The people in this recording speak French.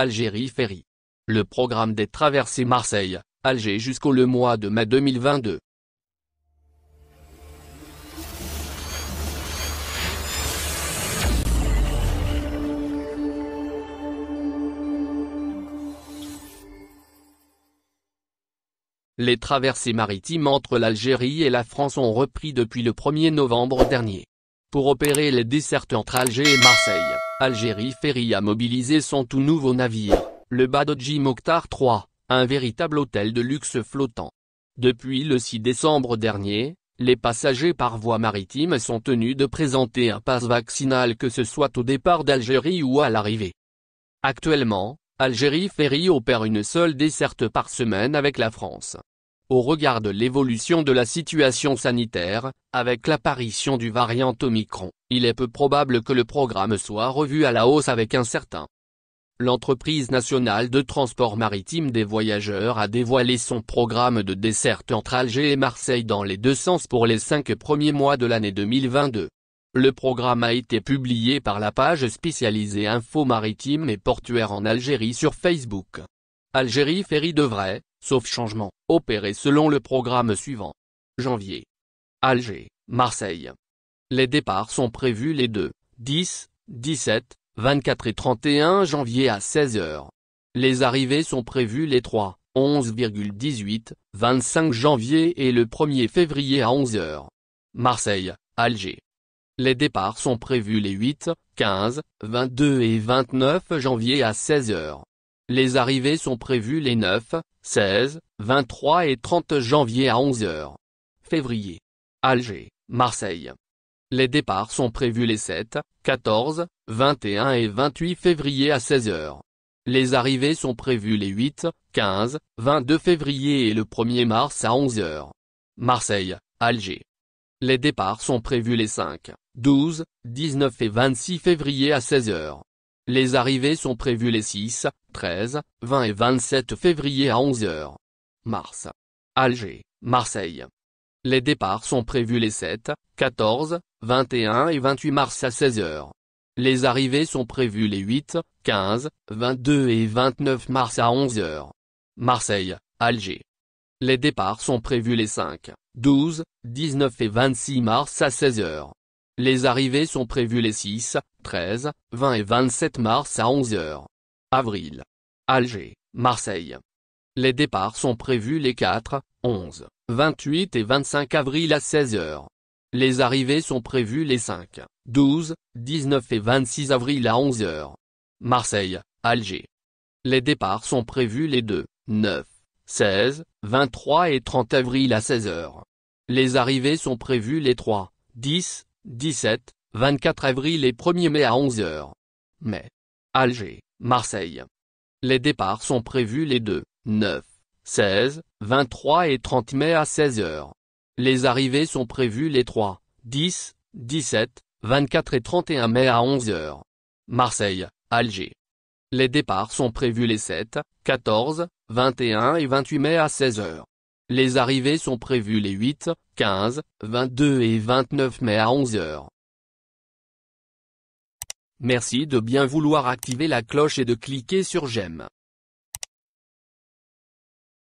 Algérie Ferry. Le programme des traversées Marseille, Alger jusqu'au le mois de mai 2022. Les traversées maritimes entre l'Algérie et la France ont repris depuis le 1er novembre dernier. Pour opérer les dessertes entre Alger et Marseille, Algérie Ferry a mobilisé son tout nouveau navire, le Badoji Mokhtar 3, un véritable hôtel de luxe flottant. Depuis le 6 décembre dernier, les passagers par voie maritime sont tenus de présenter un passe vaccinal que ce soit au départ d'Algérie ou à l'arrivée. Actuellement, Algérie Ferry opère une seule desserte par semaine avec la France au regard de l'évolution de la situation sanitaire, avec l'apparition du variant Omicron, il est peu probable que le programme soit revu à la hausse avec un certain. L'entreprise nationale de transport maritime des voyageurs a dévoilé son programme de desserte entre Alger et Marseille dans les deux sens pour les cinq premiers mois de l'année 2022. Le programme a été publié par la page spécialisée Info Maritime et Portuaire en Algérie sur Facebook. Algérie Ferry devrait, sauf changement, opéré selon le programme suivant. Janvier. Alger, Marseille. Les départs sont prévus les 2, 10, 17, 24 et 31 janvier à 16h. Les arrivées sont prévues les 3, 11,18, 25 janvier et le 1er février à 11h. Marseille, Alger. Les départs sont prévus les 8, 15, 22 et 29 janvier à 16h. Les arrivées sont prévues les 9, 16, 23 et 30 janvier à 11 heures. Février. Alger, Marseille. Les départs sont prévus les 7, 14, 21 et 28 février à 16 heures. Les arrivées sont prévues les 8, 15, 22 février et le 1er mars à 11 heures. Marseille, Alger. Les départs sont prévus les 5, 12, 19 et 26 février à 16 heures. Les arrivées sont prévues les 6, 13, 20 et 27 février à 11h. Mars. Alger, Marseille. Les départs sont prévus les 7, 14, 21 et 28 mars à 16h. Les arrivées sont prévues les 8, 15, 22 et 29 mars à 11h. Marseille, Alger. Les départs sont prévus les 5, 12, 19 et 26 mars à 16h. Les arrivées sont prévues les 6, 13, 20 et 27 mars à 11h. Avril. Alger, Marseille. Les départs sont prévus les 4, 11, 28 et 25 avril à 16h. Les arrivées sont prévues les 5, 12, 19 et 26 avril à 11h. Marseille, Alger. Les départs sont prévus les 2, 9, 16, 23 et 30 avril à 16h. Les arrivées sont prévues les 3, 10, 17, 24 avril et 1er mai à 11h. Mai. Alger, Marseille. Les départs sont prévus les 2, 9, 16, 23 et 30 mai à 16h. Les arrivées sont prévues les 3, 10, 17, 24 et 31 mai à 11h. Marseille, Alger. Les départs sont prévus les 7, 14, 21 et 28 mai à 16h. Les arrivées sont prévues les 8, 15, 22 et 29 mai à 11 h Merci de bien vouloir activer la cloche et de cliquer sur j'aime.